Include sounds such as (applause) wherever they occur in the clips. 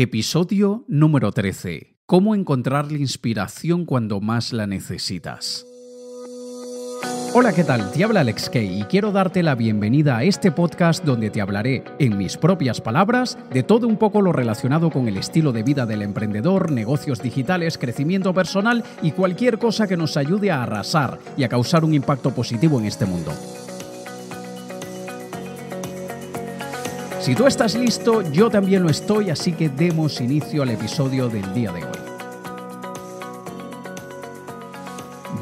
Episodio número 13. Cómo encontrar la inspiración cuando más la necesitas. Hola, ¿qué tal? Te habla Alex Kay y quiero darte la bienvenida a este podcast donde te hablaré, en mis propias palabras, de todo un poco lo relacionado con el estilo de vida del emprendedor, negocios digitales, crecimiento personal y cualquier cosa que nos ayude a arrasar y a causar un impacto positivo en este mundo. Si tú estás listo, yo también lo estoy, así que demos inicio al episodio del día de hoy.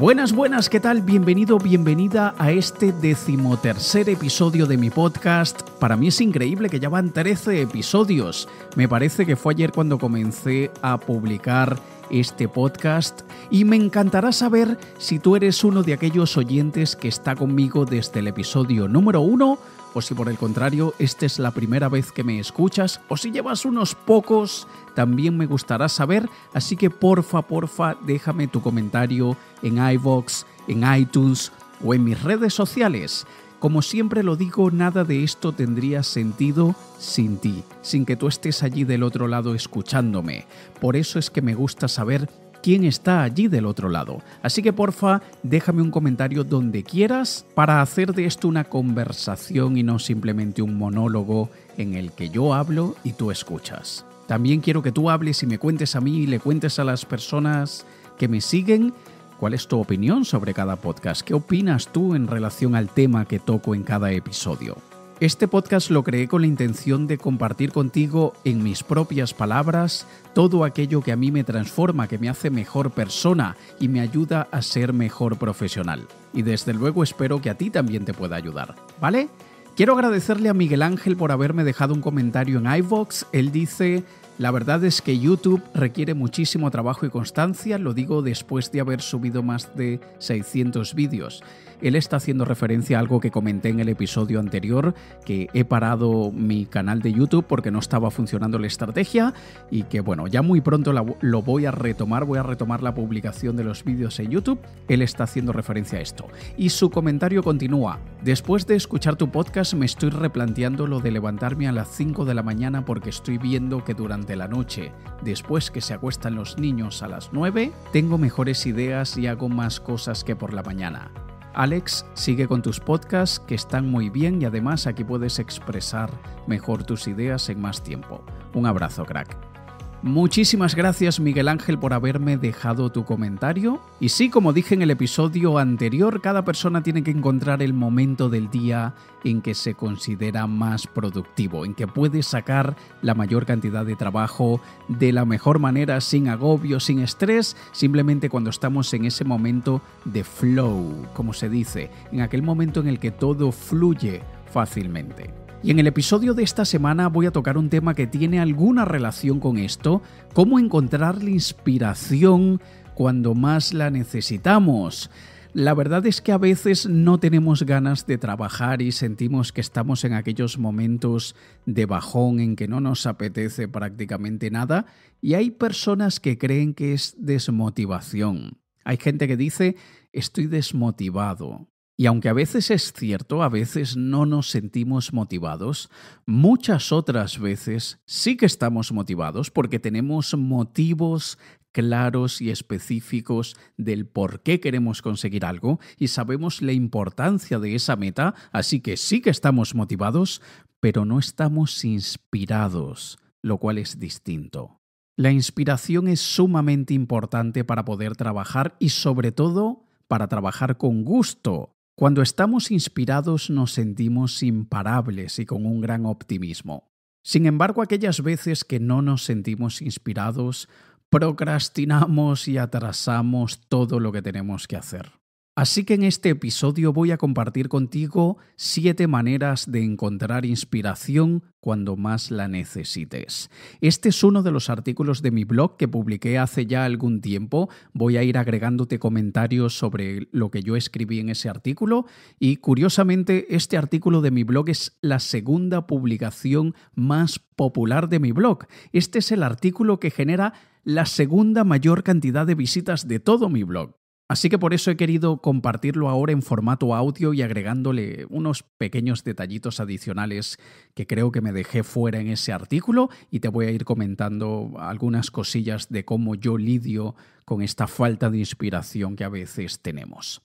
Buenas, buenas, ¿qué tal? Bienvenido, bienvenida a este decimotercer episodio de mi podcast. Para mí es increíble que ya van 13 episodios. Me parece que fue ayer cuando comencé a publicar este podcast y me encantará saber si tú eres uno de aquellos oyentes que está conmigo desde el episodio número 1 o si por el contrario esta es la primera vez que me escuchas, o si llevas unos pocos, también me gustará saber, así que porfa, porfa, déjame tu comentario en iVox, en iTunes o en mis redes sociales. Como siempre lo digo, nada de esto tendría sentido sin ti, sin que tú estés allí del otro lado escuchándome. Por eso es que me gusta saber quién está allí del otro lado. Así que porfa, déjame un comentario donde quieras para hacer de esto una conversación y no simplemente un monólogo en el que yo hablo y tú escuchas. También quiero que tú hables y me cuentes a mí y le cuentes a las personas que me siguen cuál es tu opinión sobre cada podcast, qué opinas tú en relación al tema que toco en cada episodio. Este podcast lo creé con la intención de compartir contigo en mis propias palabras todo aquello que a mí me transforma, que me hace mejor persona y me ayuda a ser mejor profesional. Y desde luego espero que a ti también te pueda ayudar, ¿vale? Quiero agradecerle a Miguel Ángel por haberme dejado un comentario en iVox. Él dice, la verdad es que YouTube requiere muchísimo trabajo y constancia, lo digo después de haber subido más de 600 vídeos él está haciendo referencia a algo que comenté en el episodio anterior, que he parado mi canal de YouTube porque no estaba funcionando la estrategia y que bueno, ya muy pronto lo voy a retomar, voy a retomar la publicación de los vídeos en YouTube, él está haciendo referencia a esto. Y su comentario continúa, después de escuchar tu podcast me estoy replanteando lo de levantarme a las 5 de la mañana porque estoy viendo que durante la noche, después que se acuestan los niños a las 9, tengo mejores ideas y hago más cosas que por la mañana. Alex, sigue con tus podcasts que están muy bien y además aquí puedes expresar mejor tus ideas en más tiempo. Un abrazo, crack. Muchísimas gracias Miguel Ángel por haberme dejado tu comentario. Y sí, como dije en el episodio anterior, cada persona tiene que encontrar el momento del día en que se considera más productivo, en que puede sacar la mayor cantidad de trabajo de la mejor manera, sin agobio, sin estrés, simplemente cuando estamos en ese momento de flow, como se dice, en aquel momento en el que todo fluye fácilmente. Y en el episodio de esta semana voy a tocar un tema que tiene alguna relación con esto, cómo encontrar la inspiración cuando más la necesitamos. La verdad es que a veces no tenemos ganas de trabajar y sentimos que estamos en aquellos momentos de bajón en que no nos apetece prácticamente nada y hay personas que creen que es desmotivación. Hay gente que dice estoy desmotivado, y aunque a veces es cierto, a veces no nos sentimos motivados, muchas otras veces sí que estamos motivados porque tenemos motivos claros y específicos del por qué queremos conseguir algo y sabemos la importancia de esa meta, así que sí que estamos motivados, pero no estamos inspirados, lo cual es distinto. La inspiración es sumamente importante para poder trabajar y sobre todo para trabajar con gusto, cuando estamos inspirados nos sentimos imparables y con un gran optimismo. Sin embargo, aquellas veces que no nos sentimos inspirados, procrastinamos y atrasamos todo lo que tenemos que hacer. Así que en este episodio voy a compartir contigo siete maneras de encontrar inspiración cuando más la necesites. Este es uno de los artículos de mi blog que publiqué hace ya algún tiempo. Voy a ir agregándote comentarios sobre lo que yo escribí en ese artículo y curiosamente este artículo de mi blog es la segunda publicación más popular de mi blog. Este es el artículo que genera la segunda mayor cantidad de visitas de todo mi blog. Así que por eso he querido compartirlo ahora en formato audio y agregándole unos pequeños detallitos adicionales que creo que me dejé fuera en ese artículo y te voy a ir comentando algunas cosillas de cómo yo lidio con esta falta de inspiración que a veces tenemos.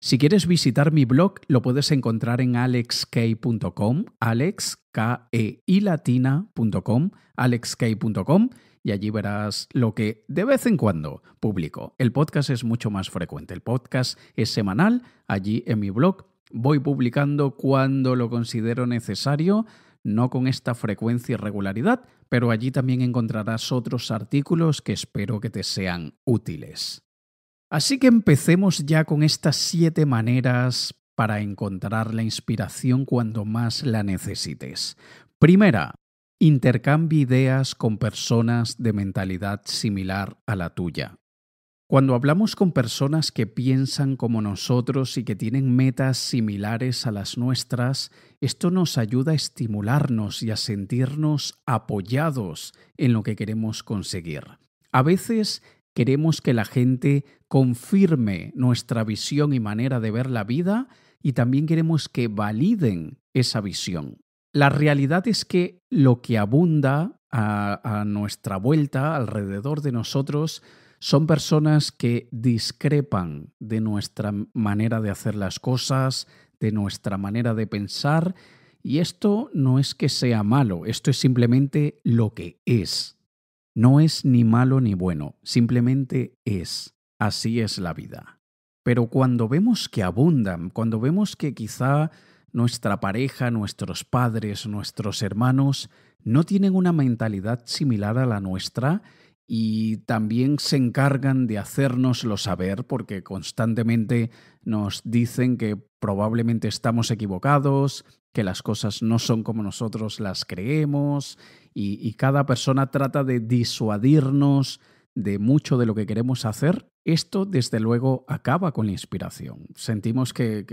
Si quieres visitar mi blog, lo puedes encontrar en alexkey.com, alexkeilatina.com, alexkey.com y allí verás lo que de vez en cuando publico. El podcast es mucho más frecuente, el podcast es semanal, allí en mi blog voy publicando cuando lo considero necesario, no con esta frecuencia y regularidad, pero allí también encontrarás otros artículos que espero que te sean útiles. Así que empecemos ya con estas siete maneras para encontrar la inspiración cuando más la necesites. Primera, Intercambie ideas con personas de mentalidad similar a la tuya. Cuando hablamos con personas que piensan como nosotros y que tienen metas similares a las nuestras, esto nos ayuda a estimularnos y a sentirnos apoyados en lo que queremos conseguir. A veces queremos que la gente confirme nuestra visión y manera de ver la vida y también queremos que validen esa visión. La realidad es que lo que abunda a, nuestra vuelta, alrededor de nosotros, son personas que discrepan de nuestra manera de hacer las cosas, de nuestra manera de pensar, y esto no es que sea malo, esto es simplemente lo que es. No es ni malo ni bueno, simplemente es. Así es la vida. Pero cuando vemos que abundan, cuando vemos que quizá nuestra pareja, nuestros padres, nuestros hermanos, no tienen una mentalidad similar a la nuestra y también se encargan de hacernoslo saber porque constantemente nos dicen que probablemente estamos equivocados, que las cosas no son como nosotros las creemos y, y cada persona trata de disuadirnos de mucho de lo que queremos hacer, esto desde luego acaba con la inspiración. Sentimos que,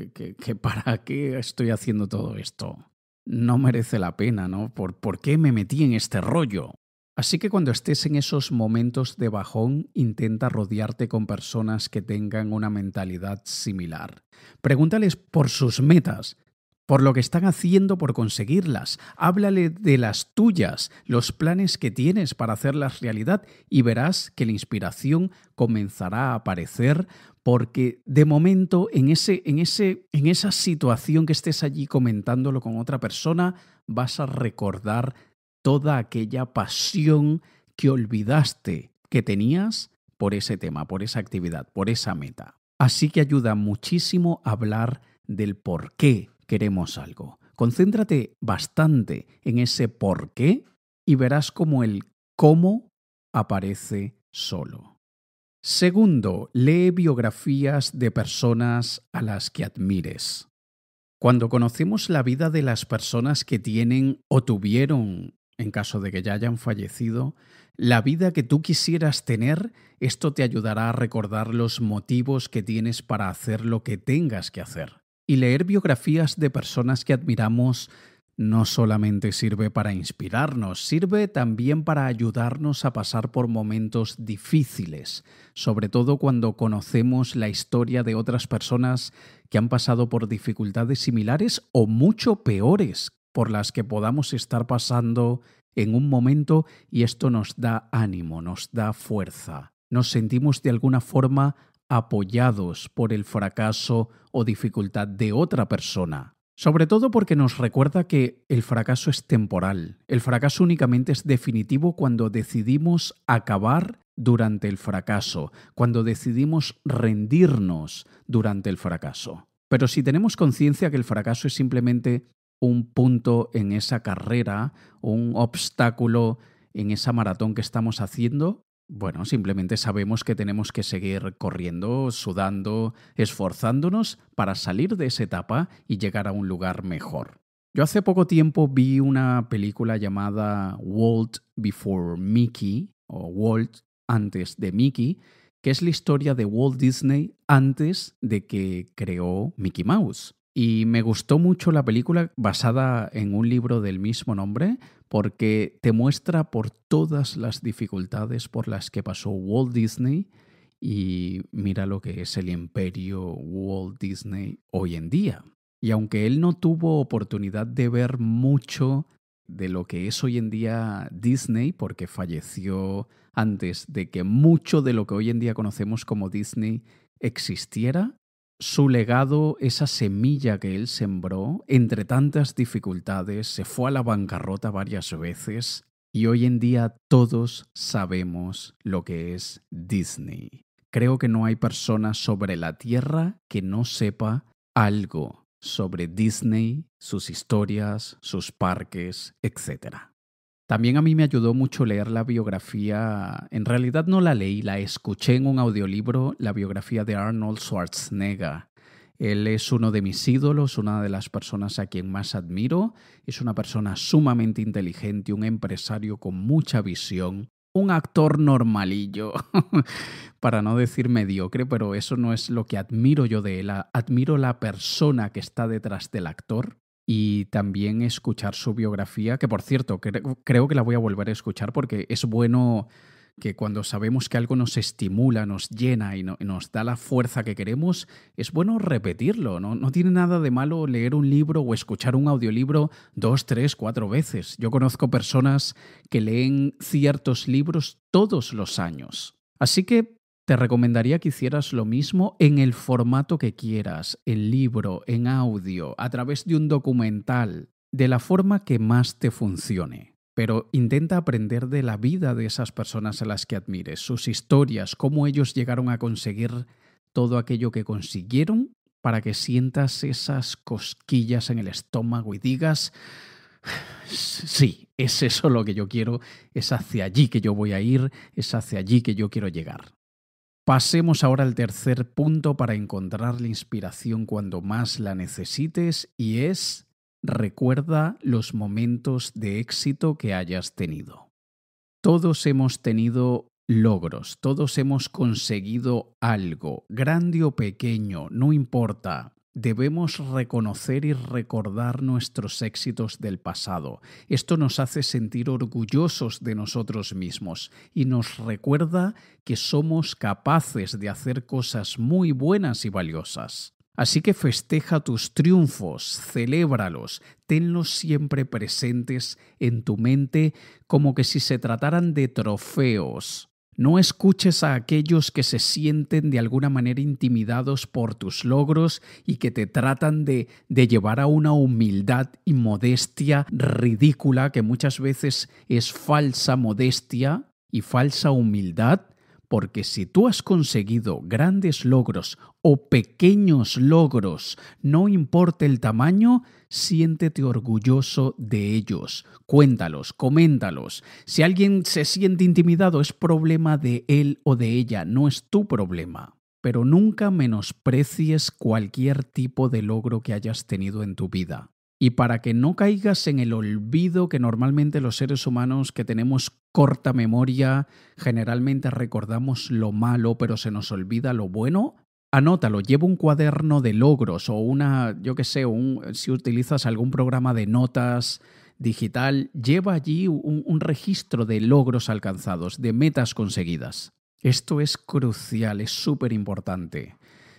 para qué estoy haciendo todo esto. No merece la pena, ¿no? ¿Por, ¿Por qué me metí en este rollo? Así que cuando estés en esos momentos de bajón, intenta rodearte con personas que tengan una mentalidad similar. Pregúntales por sus metas, por lo que están haciendo por conseguirlas. Háblale de las tuyas, los planes que tienes para hacerlas realidad y verás que la inspiración comenzará a aparecer porque de momento en, ese, en, en esa situación que estés allí comentándolo con otra persona, vas a recordar toda aquella pasión que olvidaste que tenías por ese tema, por esa actividad, por esa meta. Así que ayuda muchísimo a hablar del por qué queremos algo. Concéntrate bastante en ese por qué y verás cómo el cómo aparece solo. Segundo, lee biografías de personas a las que admires. Cuando conocemos la vida de las personas que tienen o tuvieron, en caso de que ya hayan fallecido, la vida que tú quisieras tener, esto te ayudará a recordar los motivos que tienes para hacer lo que tengas que hacer y leer biografías de personas que admiramos no solamente sirve para inspirarnos, sirve también para ayudarnos a pasar por momentos difíciles, sobre todo cuando conocemos la historia de otras personas que han pasado por dificultades similares o mucho peores por las que podamos estar pasando en un momento y esto nos da ánimo, nos da fuerza. Nos sentimos de alguna forma apoyados por el fracaso o dificultad de otra persona. Sobre todo porque nos recuerda que el fracaso es temporal. El fracaso únicamente es definitivo cuando decidimos acabar durante el fracaso, cuando decidimos rendirnos durante el fracaso. Pero si tenemos conciencia que el fracaso es simplemente un punto en esa carrera, un obstáculo en esa maratón que estamos haciendo, bueno, simplemente sabemos que tenemos que seguir corriendo, sudando, esforzándonos para salir de esa etapa y llegar a un lugar mejor. Yo hace poco tiempo vi una película llamada Walt Before Mickey o Walt antes de Mickey, que es la historia de Walt Disney antes de que creó Mickey Mouse. Y me gustó mucho la película basada en un libro del mismo nombre, porque te muestra por todas las dificultades por las que pasó Walt Disney y mira lo que es el imperio Walt Disney hoy en día. Y aunque él no tuvo oportunidad de ver mucho de lo que es hoy en día Disney, porque falleció antes de que mucho de lo que hoy en día conocemos como Disney existiera, su legado, esa semilla que él sembró, entre tantas dificultades, se fue a la bancarrota varias veces y hoy en día todos sabemos lo que es Disney. Creo que no hay persona sobre la Tierra que no sepa algo sobre Disney, sus historias, sus parques, etc. También a mí me ayudó mucho leer la biografía, en realidad no la leí, la escuché en un audiolibro, la biografía de Arnold Schwarzenegger. Él es uno de mis ídolos, una de las personas a quien más admiro, es una persona sumamente inteligente, un empresario con mucha visión, un actor normalillo, (laughs) para no decir mediocre, pero eso no es lo que admiro yo de él, admiro la persona que está detrás del actor y también escuchar su biografía, que por cierto, creo que la voy a volver a escuchar porque es bueno que cuando sabemos que algo nos estimula, nos llena y, nos da la fuerza que queremos, es bueno repetirlo. ¿no? ¿no? tiene nada de malo leer un libro o escuchar un audiolibro dos, tres, cuatro veces. Yo conozco personas que leen ciertos libros todos los años. Así que te recomendaría que hicieras lo mismo en el formato que quieras, en libro, en audio, a través de un documental, de la forma que más te funcione. Pero intenta aprender de la vida de esas personas a las que admires, sus historias, cómo ellos llegaron a conseguir todo aquello que consiguieron para que sientas esas cosquillas en el estómago y digas, sí, es eso lo que yo quiero, es hacia allí que yo voy a ir, es hacia allí que yo quiero llegar. Pasemos ahora al tercer punto para encontrar la inspiración cuando más la necesites y es recuerda los momentos de éxito que hayas tenido. Todos hemos tenido logros, todos hemos conseguido algo, grande o pequeño, no importa. Debemos reconocer y recordar nuestros éxitos del pasado. Esto nos hace sentir orgullosos de nosotros mismos y nos recuerda que somos capaces de hacer cosas muy buenas y valiosas. Así que festeja tus triunfos, celébralos, tenlos siempre presentes en tu mente como que si se trataran de trofeos no escuches a aquellos que se sienten de alguna manera intimidados por tus logros y que te tratan de, llevar a una humildad y modestia ridícula, que muchas veces es falsa modestia y falsa humildad, porque si tú has conseguido grandes logros o pequeños logros, no importa el tamaño, siéntete orgulloso de ellos. Cuéntalos, coméntalos. Si alguien se siente intimidado, es problema de él o de ella, no es tu problema. Pero nunca menosprecies cualquier tipo de logro que hayas tenido en tu vida y para que no caigas en el olvido que normalmente los seres humanos que tenemos corta memoria generalmente recordamos lo malo pero se nos olvida lo bueno, anótalo, lleva un cuaderno de logros o una, yo qué sé, si utilizas algún programa de notas digital, lleva allí un, un registro de logros alcanzados, de metas conseguidas. Esto es crucial, es súper importante.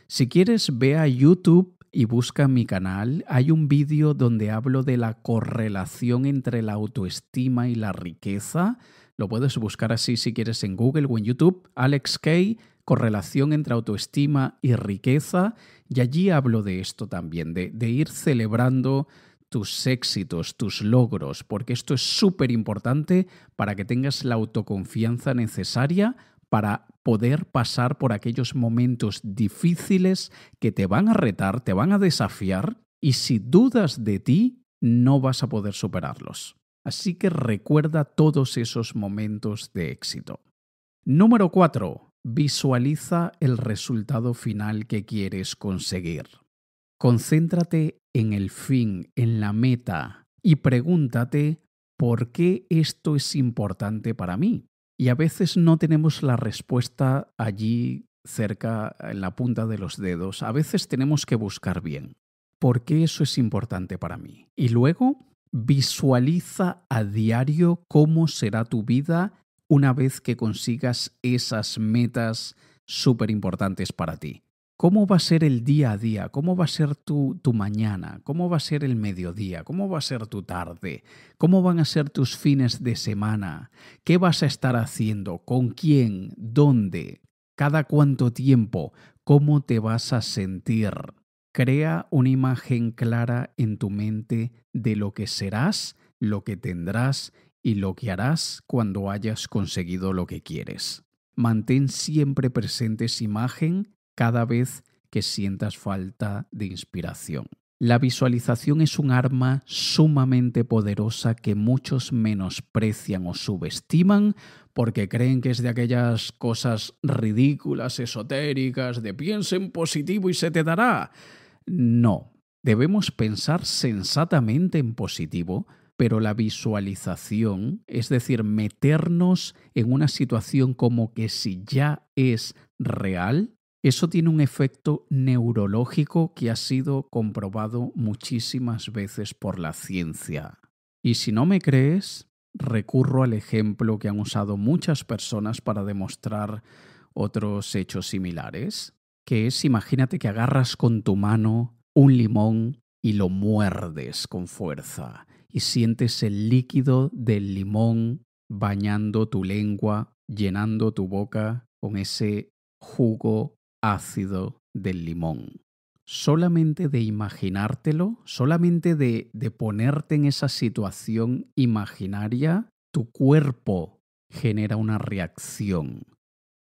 Si quieres, ve a YouTube y busca mi canal, hay un vídeo donde hablo de la correlación entre la autoestima y la riqueza. Lo puedes buscar así si quieres en Google o en YouTube, Alex Kay, correlación entre autoestima y riqueza. Y allí hablo de esto también, de, de ir celebrando tus éxitos, tus logros, porque esto es súper importante para que tengas la autoconfianza necesaria para poder pasar por aquellos momentos difíciles que te van a retar, te van a desafiar y si dudas de ti, no vas a poder superarlos. Así que recuerda todos esos momentos de éxito. Número 4. Visualiza el resultado final que quieres conseguir. Concéntrate en el fin, en la meta, y pregúntate por qué esto es importante para mí. Y a veces no tenemos la respuesta allí cerca, en la punta de los dedos. A veces tenemos que buscar bien. ¿Por qué eso es importante para mí? Y luego, visualiza a diario cómo será tu vida una vez que consigas esas metas súper importantes para ti. ¿Cómo va a ser el día a día? ¿Cómo va a ser tu, mañana? ¿Cómo va a ser el mediodía? ¿Cómo va a ser tu tarde? ¿Cómo van a ser tus fines de semana? ¿Qué vas a estar haciendo? ¿Con quién? ¿Dónde? ¿Cada cuánto tiempo? ¿Cómo te vas a sentir? Crea una imagen clara en tu mente de lo que serás, lo que tendrás y lo que harás cuando hayas conseguido lo que quieres. Mantén siempre presente esa imagen cada vez que sientas falta de inspiración. La visualización es un arma sumamente poderosa que muchos menosprecian o subestiman porque creen que es de aquellas cosas ridículas, esotéricas, de piensa en positivo y se te dará. No, debemos pensar sensatamente en positivo, pero la visualización, es decir, meternos en una situación como que si ya es real, eso tiene un efecto neurológico que ha sido comprobado muchísimas veces por la ciencia. Y si no me crees, recurro al ejemplo que han usado muchas personas para demostrar otros hechos similares, que es imagínate que agarras con tu mano un limón y lo muerdes con fuerza y sientes el líquido del limón bañando tu lengua, llenando tu boca con ese jugo ácido del limón. Solamente de imaginártelo, solamente de, de ponerte en esa situación imaginaria, tu cuerpo genera una reacción.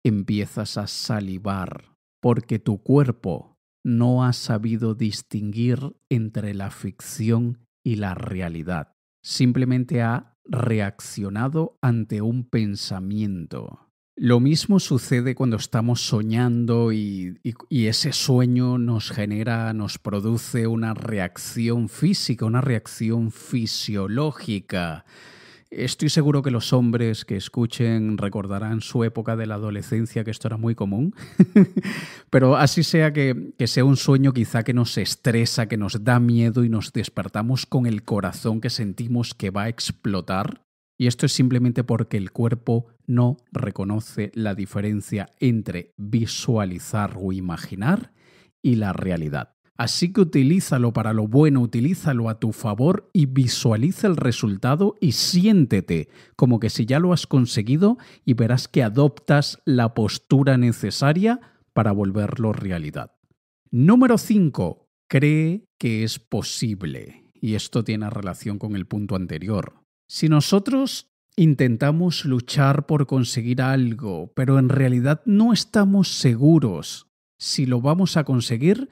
Empiezas a salivar porque tu cuerpo no ha sabido distinguir entre la ficción y la realidad. Simplemente ha reaccionado ante un pensamiento. Lo mismo sucede cuando estamos soñando y, ese sueño nos genera, nos produce una reacción física, una reacción fisiológica. Estoy seguro que los hombres que escuchen recordarán su época de la adolescencia, que esto era muy común, (laughs) pero así sea que sea un sueño quizá que nos estresa, que nos da miedo y nos despertamos con el corazón que sentimos que va a explotar. Y esto es simplemente porque el cuerpo no reconoce la diferencia entre visualizar o imaginar y la realidad. Así que utilízalo para lo bueno, utilízalo a tu favor y visualiza el resultado y siéntete como que si ya lo has conseguido y verás que adoptas la postura necesaria para volverlo realidad. Número 5. Cree que es posible. Y esto tiene relación con el punto anterior. Si nosotros Intentamos luchar por conseguir algo, pero en realidad no estamos seguros. Si lo vamos a conseguir,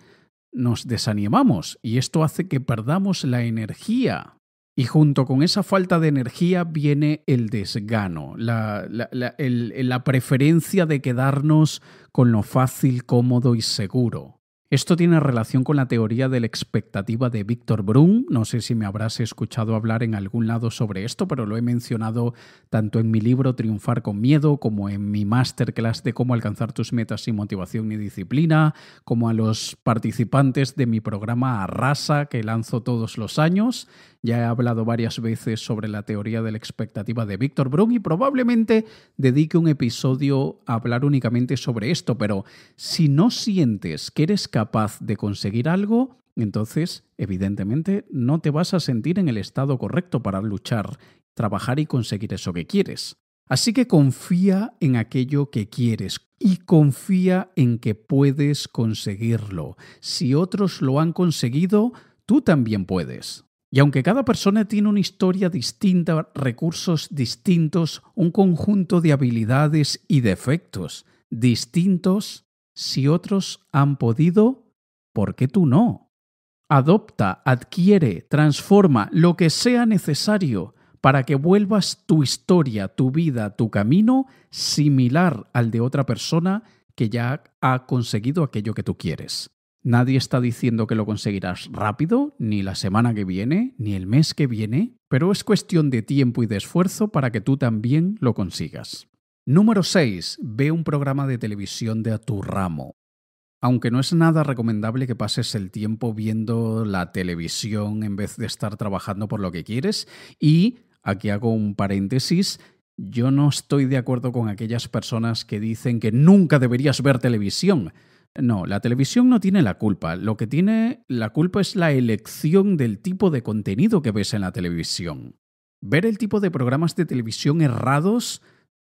nos desanimamos y esto hace que perdamos la energía. Y junto con esa falta de energía viene el desgano, la, preferencia de quedarnos con lo fácil, cómodo y seguro. Esto tiene relación con la teoría de la expectativa de Víctor Brum. No sé si me habrás escuchado hablar en algún lado sobre esto, pero lo he mencionado tanto en mi libro Triunfar con Miedo, como en mi masterclass de cómo alcanzar tus metas sin motivación ni disciplina, como a los participantes de mi programa Arrasa que lanzo todos los años. Ya he hablado varias veces sobre la teoría de la expectativa de Víctor Brun y probablemente dedique un episodio a hablar únicamente sobre esto, pero si no sientes que eres capaz de conseguir algo, entonces evidentemente no te vas a sentir en el estado correcto para luchar, trabajar y conseguir eso que quieres. Así que confía en aquello que quieres y confía en que puedes conseguirlo. Si otros lo han conseguido, tú también puedes. Y aunque cada persona tiene una historia distinta, recursos distintos, un conjunto de habilidades y defectos distintos, si otros han podido, ¿por qué tú no? Adopta, adquiere, transforma lo que sea necesario para que vuelvas tu historia, tu vida, tu camino similar al de otra persona que ya ha conseguido aquello que tú quieres. Nadie está diciendo que lo conseguirás rápido, ni la semana que viene, ni el mes que viene, pero es cuestión de tiempo y de esfuerzo para que tú también lo consigas. Número 6. Ve un programa de televisión de a tu ramo. Aunque no es nada recomendable que pases el tiempo viendo la televisión en vez de estar trabajando por lo que quieres, y aquí hago un paréntesis, yo no estoy de acuerdo con aquellas personas que dicen que nunca deberías ver televisión. No, la televisión no tiene la culpa. Lo que tiene la culpa es la elección del tipo de contenido que ves en la televisión. Ver el tipo de programas de televisión errados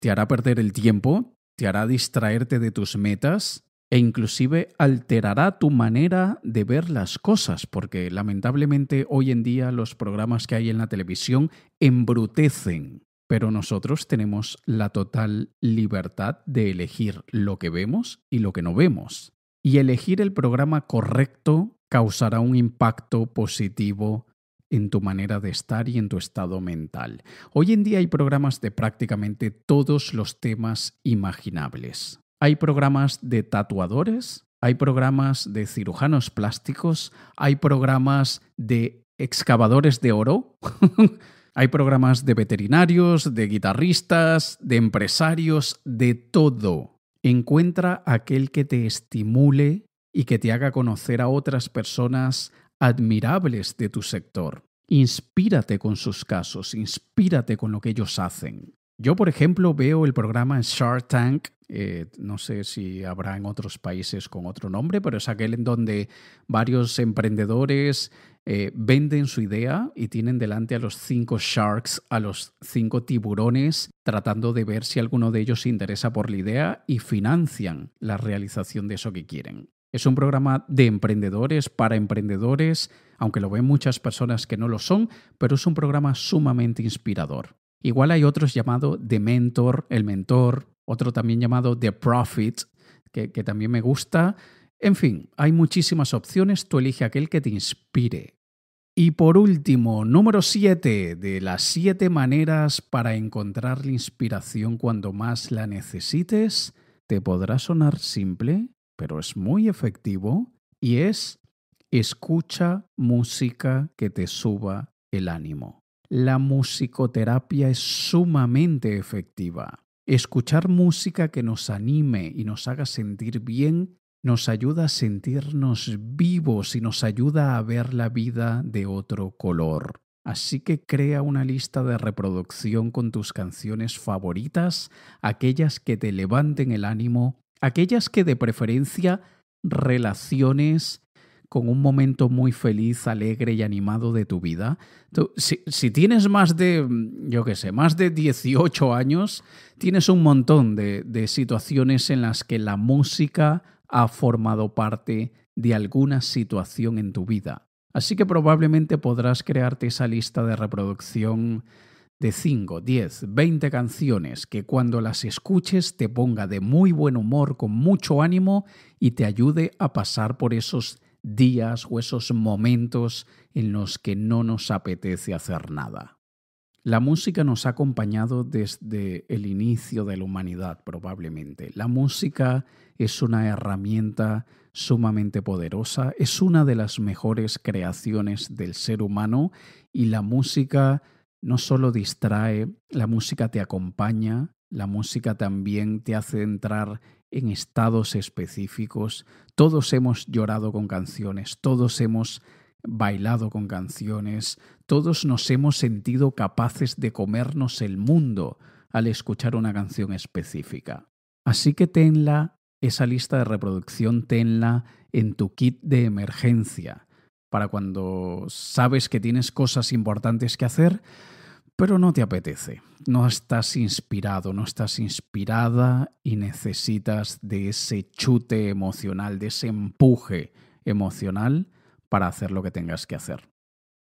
te hará perder el tiempo, te hará distraerte de tus metas e inclusive alterará tu manera de ver las cosas, porque lamentablemente hoy en día los programas que hay en la televisión embrutecen pero nosotros tenemos la total libertad de elegir lo que vemos y lo que no vemos. Y elegir el programa correcto causará un impacto positivo en tu manera de estar y en tu estado mental. Hoy en día hay programas de prácticamente todos los temas imaginables. Hay programas de tatuadores, hay programas de cirujanos plásticos, hay programas de excavadores de oro. (laughs) Hay programas de veterinarios, de guitarristas, de empresarios, de todo. Encuentra aquel que te estimule y que te haga conocer a otras personas admirables de tu sector. Inspírate con sus casos, inspírate con lo que ellos hacen. Yo, por ejemplo, veo el programa Shark Tank, eh, no sé si habrá en otros países con otro nombre, pero es aquel en donde varios emprendedores eh, venden su idea y tienen delante a los cinco sharks, a los cinco tiburones, tratando de ver si alguno de ellos se interesa por la idea y financian la realización de eso que quieren. Es un programa de emprendedores para emprendedores, aunque lo ven muchas personas que no lo son, pero es un programa sumamente inspirador. Igual hay otros llamado The Mentor, El Mentor, otro también llamado The Profit, que también me gusta, en fin, hay muchísimas opciones, tú elige aquel que te inspire. Y por último, número 7 de las 7 maneras para encontrar la inspiración cuando más la necesites, te podrá sonar simple, pero es muy efectivo, y es escucha música que te suba el ánimo. La musicoterapia es sumamente efectiva. Escuchar música que nos anime y nos haga sentir bien nos ayuda a sentirnos vivos y nos ayuda a ver la vida de otro color. Así que crea una lista de reproducción con tus canciones favoritas, aquellas que te levanten el ánimo, aquellas que de preferencia relaciones con un momento muy feliz, alegre y animado de tu vida. si, tienes más de, yo qué sé, más de 18 años, tienes un montón de situaciones en las que la música ha formado parte de alguna situación en tu vida. Así que probablemente podrás crearte esa lista de reproducción de 5, 10, 20 canciones que cuando las escuches te ponga de muy buen humor, con mucho ánimo y te ayude a pasar por esos días o esos momentos en los que no nos apetece hacer nada. La música nos ha acompañado desde el inicio de la humanidad, probablemente. La música es una herramienta sumamente poderosa, es una de las mejores creaciones del ser humano y la música no solo distrae, la música te acompaña, la música también te hace entrar en estados específicos. Todos hemos llorado con canciones, todos hemos bailado con canciones, todos nos hemos sentido capaces de comernos el mundo al escuchar una canción específica. Así que tenla esa lista de reproducción tenla en tu kit de emergencia para cuando sabes que tienes cosas importantes que hacer, pero no te apetece, no estás inspirado, no estás inspirada y necesitas de ese chute emocional, de ese empuje emocional para hacer lo que tengas que hacer.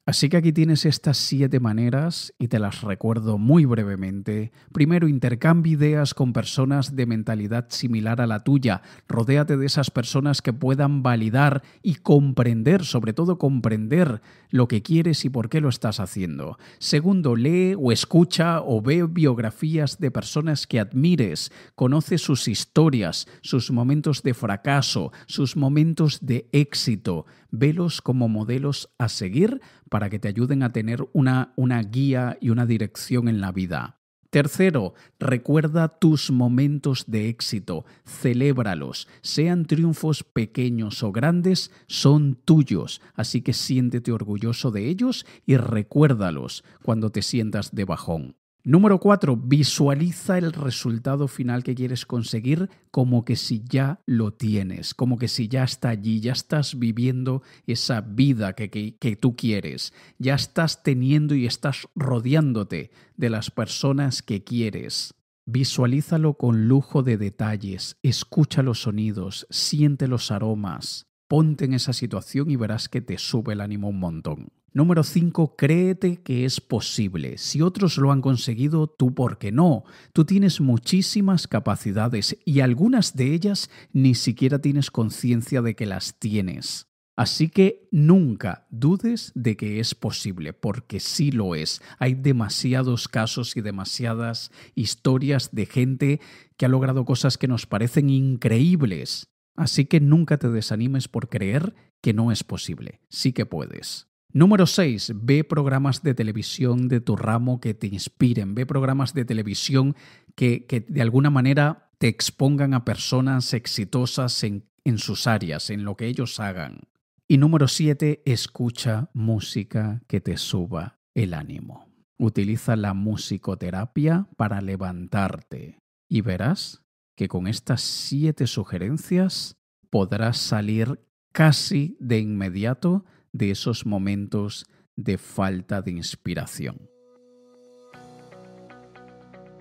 Así que aquí tienes estas siete maneras y te las recuerdo muy brevemente. Primero, intercambia ideas con personas de mentalidad similar a la tuya. Rodéate de esas personas que puedan validar y comprender, sobre todo comprender lo que quieres y por qué lo estás haciendo. Segundo, lee o escucha o ve biografías de personas que admires. Conoce sus historias, sus momentos de fracaso, sus momentos de éxito velos como modelos a seguir para que te ayuden a tener una, una guía y una dirección en la vida. Tercero, recuerda tus momentos de éxito, celébralos, sean triunfos pequeños o grandes, son tuyos, así que siéntete orgulloso de ellos y recuérdalos cuando te sientas de bajón. Número 4. Visualiza el resultado final que quieres conseguir como que si ya lo tienes, como que si ya está allí, ya estás viviendo esa vida que, que, tú quieres, ya estás teniendo y estás rodeándote de las personas que quieres. Visualízalo con lujo de detalles, escucha los sonidos, siente los aromas, ponte en esa situación y verás que te sube el ánimo un montón. Número 5. Créete que es posible. Si otros lo han conseguido, tú por qué no. Tú tienes muchísimas capacidades y algunas de ellas ni siquiera tienes conciencia de que las tienes. Así que nunca dudes de que es posible, porque sí lo es. Hay demasiados casos y demasiadas historias de gente que ha logrado cosas que nos parecen increíbles. Así que nunca te desanimes por creer que no es posible. Sí que puedes. Número 6. Ve programas de televisión de tu ramo que te inspiren. Ve programas de televisión que, que de alguna manera te expongan a personas exitosas en, sus áreas, en lo que ellos hagan. Y número 7. Escucha música que te suba el ánimo. Utiliza la musicoterapia para levantarte y verás que con estas siete sugerencias podrás salir casi de inmediato de esos momentos de falta de inspiración.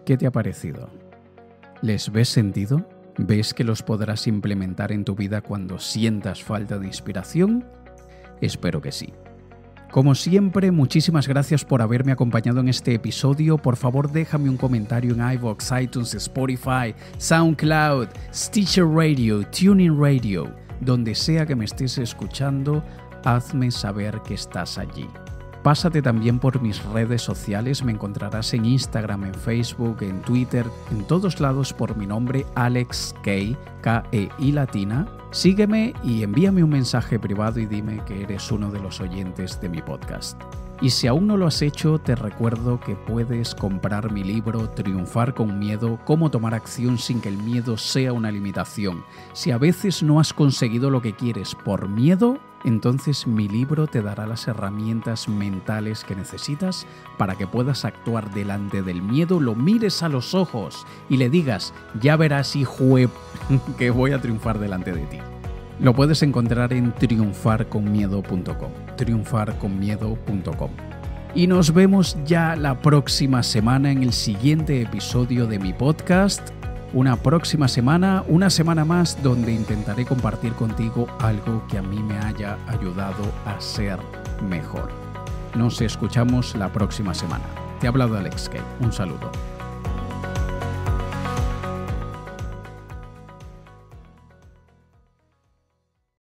¿Qué te ha parecido? ¿Les ves sentido? ¿Ves que los podrás implementar en tu vida cuando sientas falta de inspiración? Espero que sí. Como siempre, muchísimas gracias por haberme acompañado en este episodio. Por favor, déjame un comentario en iVoox, iTunes, Spotify, SoundCloud, Stitcher Radio, Tuning Radio, donde sea que me estés escuchando hazme saber que estás allí. Pásate también por mis redes sociales, me encontrarás en Instagram, en Facebook, en Twitter, en todos lados por mi nombre Alex K, K E I latina. Sígueme y envíame un mensaje privado y dime que eres uno de los oyentes de mi podcast. Y si aún no lo has hecho, te recuerdo que puedes comprar mi libro Triunfar con Miedo, cómo tomar acción sin que el miedo sea una limitación. Si a veces no has conseguido lo que quieres por miedo, entonces mi libro te dará las herramientas mentales que necesitas para que puedas actuar delante del miedo, lo mires a los ojos y le digas, ya verás hijo (laughs) que voy a triunfar delante de ti. Lo puedes encontrar en triunfarconmiedo.com. Triunfarconmiedo.com. Y nos vemos ya la próxima semana en el siguiente episodio de mi podcast. Una próxima semana, una semana más donde intentaré compartir contigo algo que a mí me haya ayudado a ser mejor. Nos escuchamos la próxima semana. Te ha hablado Alex Kay. Un saludo.